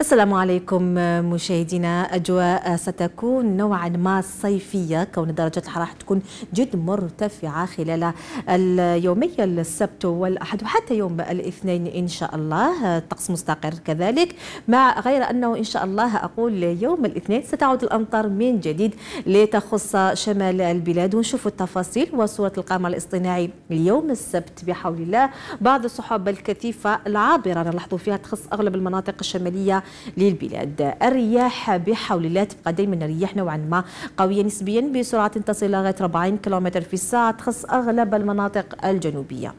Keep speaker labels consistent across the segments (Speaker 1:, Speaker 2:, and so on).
Speaker 1: السلام عليكم آه، مشاهدينا أجواء آه، ستكون نوعا ما صيفية كون درجة الحرارة تكون جد مرتفعة خلال اليومية السبت والأحد وحتى يوم الاثنين إن شاء الله آه، الطقس مستقر كذلك مع غير أنه إن شاء الله أقول يوم الاثنين ستعود الأمطار من جديد لتخص شمال البلاد ونشوف التفاصيل وصورة القمر الاصطناعي اليوم السبت بحول الله بعض السحب الكثيفة العابرة نلاحظ فيها تخص أغلب المناطق الشمالية للبلاد الرياح بحول الله تبقى دائما الرياح نوعا ما قوية نسبيا بسرعة تصل لغاية 40 كم في الساعة تخص أغلب المناطق الجنوبية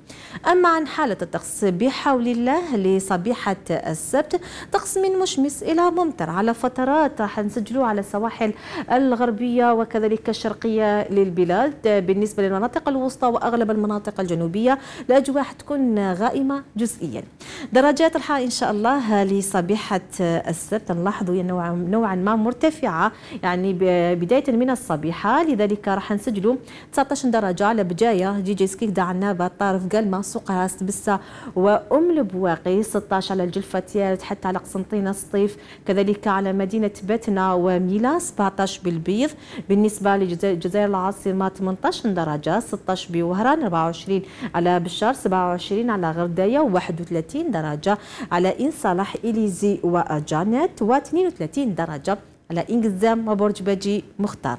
Speaker 1: أما عن حالة الطقس بحول الله لصبيحة السبت طقس من مشمس إلى ممطر على فترات راح نسجلوا على السواحل الغربية وكذلك الشرقية للبلاد بالنسبة للمناطق الوسطى وأغلب المناطق الجنوبية الأجواء حتكون غائمة جزئيا درجات الحرارة إن شاء الله لصبيحة السبت نلاحظ نوعا نوعا ما مرتفعه يعني بدايه من الصبيحه لذلك راح نسجلوا 19 درجه على بجايه جي سكيك دعنابه طارف قلمه سوق راس بسه وام البواقي 16 على الجلفه تيارت حتى على قسنطينه سطيف كذلك على مدينه بتنا وميلا 17 بالبيض بالنسبه لجزائر العاصمه 18 درجه 16 بوهران 24 على بشار 27 على غردايه 31 درجه على ان صلاح اليزي و جانيت و32 درجة على إنجزام وبرج بجي مختار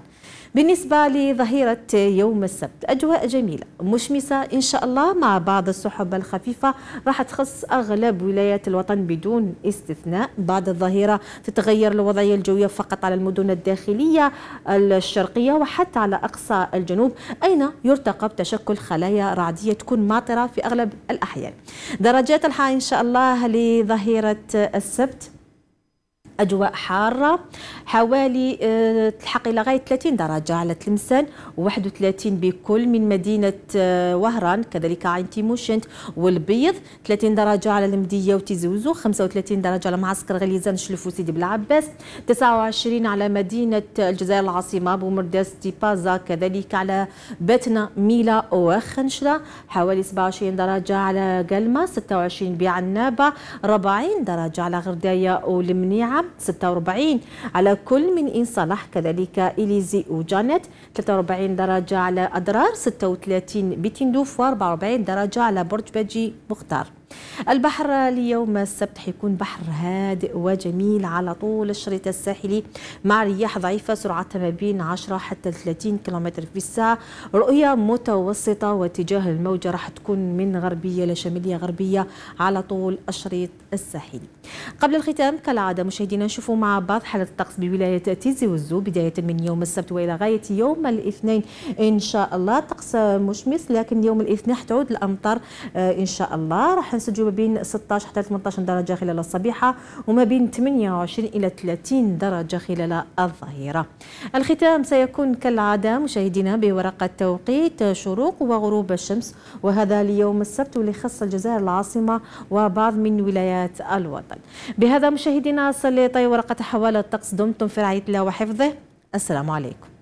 Speaker 1: بالنسبة لظهيرة يوم السبت أجواء جميلة مشمسة إن شاء الله مع بعض السحب الخفيفة راح تخص أغلب ولايات الوطن بدون استثناء بعد الظهيرة تتغير الوضعية الجوية فقط على المدن الداخلية الشرقية وحتى على أقصى الجنوب أين يرتقب تشكل خلايا رعدية تكون ماطرة في أغلب الأحيان درجات الحال إن شاء الله لظهيرة السبت أجواء حارة حوالي آه، تلحق إلى غاية 30 درجة على تلمسان و31 بكل من مدينة آه، وهران كذلك عين تيموشنت والبيض 30 درجة على المدية وتيزوزو 35 درجة على معسكر غليزان شلفو سيدي بلعباس 29 على مدينة الجزائر العاصمة بومرداس تيبازا كذلك على باتنا ميلا وخنشرة حوالي 27 درجة على قلمة 26 بعنابة 40 درجة على غرداية والمنيعة 46 على كل من إن صلاح كذلك إليزي وجانيت 43 درجة على أدرار 36 بتندوف و44 درجة على برج باجي مختار البحر ليوم السبت حيكون بحر هادئ وجميل على طول الشريط الساحلي مع رياح ضعيفة سرعتها ما بين 10 حتى 30 كم في الساعة رؤية متوسطة واتجاه الموجة راح تكون من غربية لشمالية غربية على طول الشريط الساحلي قبل الختام كالعادة مشاهدينا نشوفوا مع بعض حالة الطقس بولاية تيزي وزو بداية من يوم السبت وإلى غاية يوم الاثنين إن شاء الله طقس مشمس لكن يوم الاثنين تعود الأمطار آه، إن شاء الله راح ينسجوا ما بين 16 حتى 18 درجة خلال الصبيحة وما بين 28 إلى 30 درجة خلال الظهيرة الختام سيكون كالعادة مشاهدينا بورقة توقيت شروق وغروب الشمس وهذا ليوم السبت ولخص الجزائر العاصمة وبعض من ولايات الوطن بهذا مشاهدينا سليطي ورقة حوالي الطقس دمتم في رعاية الله وحفظه السلام عليكم